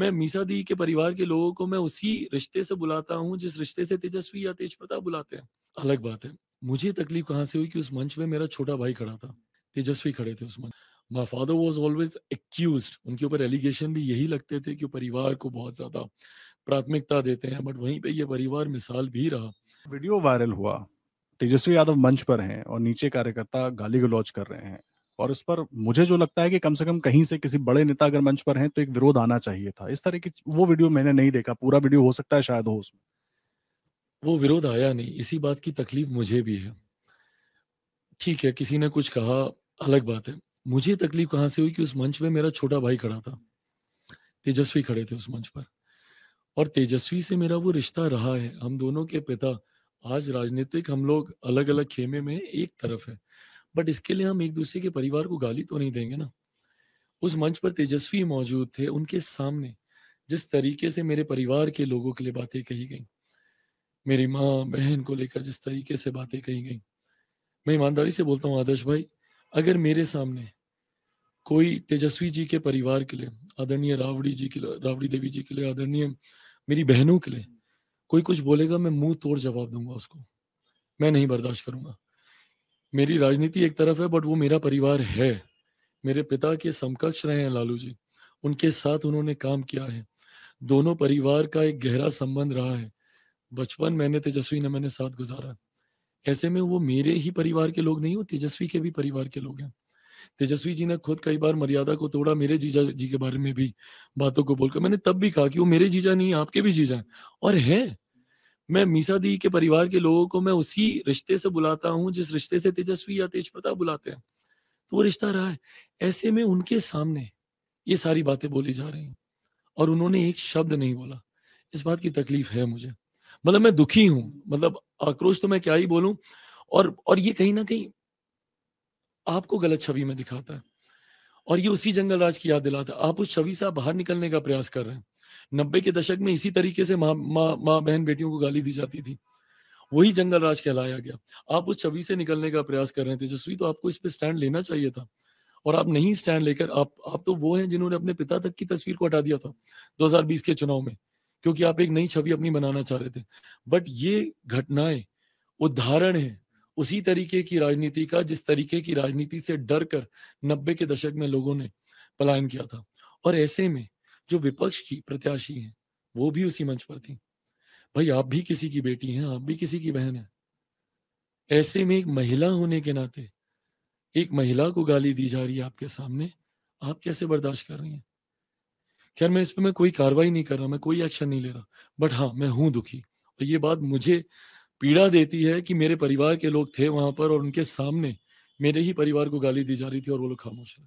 मैं मीसा दी के परिवार के लोगों को मैं उसी रिश्ते से बुलाता हूँ जिस रिश्ते से तेजस्वी या तेज प्रताप बुलाते हैं अलग बात है मुझे तकलीफ कहाँ से हुई कि उस मंच में मेरा छोटा भाई खड़ा था तेजस्वी खड़े थे उस मंच my father was always accused उनके ऊपर एलिगेशन भी यही लगते थे कि परिवार को बहुत ज्यादा प्राथमिकता देते हैं बट वहीं पे ये परिवार मिसाल भी रहा वीडियो वायरल हुआ तेजस्वी यादव मंच पर हैं और नीचे कार्यकर्ता गाली गलौज कर रहे हैं और उस पर मुझे जो लगता है कि कम से कम कहीं से किसी बड़े नेता अगर मंच पर हैं तो एक विरोध आना चाहिए था इस तरह की वो वीडियो मैंने नहीं देखा पूरा वीडियो हो सकता है शायद हो उसमें वो विरोध आया नहीं इसी बात की तकलीफ मुझे भी है ठीक है किसी ने कुछ कहा अलग बात है मुझे तकलीफ कहाँ से हुई कि उस मंच में मेरा छोटा भाई खड़ा था तेजस्वी खड़े थे उस मंच पर और तेजस्वी से मेरा वो रिश्ता रहा है हम दोनों के पिता आज राजनीतिक हम लोग अलग अलग खेमे में एक तरफ है बट इसके लिए हम एक दूसरे के परिवार को गाली तो नहीं देंगे ना उस मंच पर तेजस्वी मौजूद थे उनके सामने जिस तरीके से मेरे परिवार के लोगों के लिए बातें कही गई मेरी माँ बहन को लेकर जिस तरीके से बातें कही गई मैं ईमानदारी से बोलता हूँ आदर्श भाई अगर मेरे सामने कोई तेजस्वी जी के परिवार के लिए आदरणीय रावड़ी जी के लिए रावड़ी देवी जी के लिए आदरणीय मेरी बहनों के लिए कोई कुछ बोलेगा मैं मुंह तोड़ जवाब दूंगा उसको मैं नहीं बर्दाश्त करूंगा मेरी राजनीति एक तरफ है बट वो मेरा परिवार है मेरे पिता के समकक्ष रहे हैं लालू जी उनके साथ उन्होंने काम किया है दोनों परिवार का एक गहरा संबंध रहा है बचपन मैंने तेजस्वी ने मैंने साथ गुजारा ऐसे में वो मेरे ही परिवार के लोग नहीं हो तेजस्वी के भी परिवार के लोग हैं तेजस्वी जी ने खुद कई बार मर्यादा को तोड़ा मेरे जीजा जी के बारे में भी बातों को बोलकर मैंने तब भी कहा कि वो मेरे जीजा नहीं आपके भी जीजा है और है मैं मीसा दी के परिवार के लोगों को मैं उसी रिश्ते से बुलाता हूँ जिस रिश्ते से तेजस्वी या तेज प्रताप बुलाते हैं तो वो रिश्ता रहा है ऐसे में उनके सामने ये सारी बातें बोली जा रही और उन्होंने एक शब्द नहीं बोला इस बात की तकलीफ है मुझे मतलब मैं दुखी हूं मतलब आक्रोश तो मैं क्या ही बोलूं और और ये कहीं ना कहीं आपको गलत छवि में दिखाता है और ये उसी जंगल राज की याद दिलाता है आप उस छवि से बाहर निकलने का प्रयास कर रहे हैं नब्बे के दशक में इसी तरीके से माँ मा, मा, बहन बेटियों को गाली दी जाती थी वही जंगल राज कहलाया गया आप उस छवि से निकलने का प्रयास कर रहे थे जसवी तो आपको इस पर स्टैंड लेना चाहिए था और आप नहीं स्टैंड लेकर आप आप तो वो हैं जिन्होंने अपने पिता तक की तस्वीर को हटा दिया था 2020 के चुनाव में क्योंकि आप एक नई छवि अपनी बनाना चाह रहे थे बट ये घटनाएं उदाहरण है उसी तरीके की राजनीति का जिस तरीके की राजनीति से डर कर नब्बे के दशक में लोगों ने पलायन किया था और ऐसे में जो विपक्ष की प्रत्याशी हैं वो भी उसी मंच पर थी भाई आप भी किसी की बेटी हैं आप भी किसी की बहन है ऐसे में एक महिला होने के नाते एक महिला को गाली दी जा रही है आपके सामने आप कैसे बर्दाश्त कर रही हैं खैर मैं इस पर मैं कोई कार्रवाई नहीं कर रहा मैं कोई एक्शन नहीं ले रहा बट हाँ मैं हूं दुखी और ये बात मुझे पीड़ा देती है कि मेरे परिवार के लोग थे वहां पर और उनके सामने मेरे ही परिवार को गाली दी जा रही थी और वो लोग खामोश रहे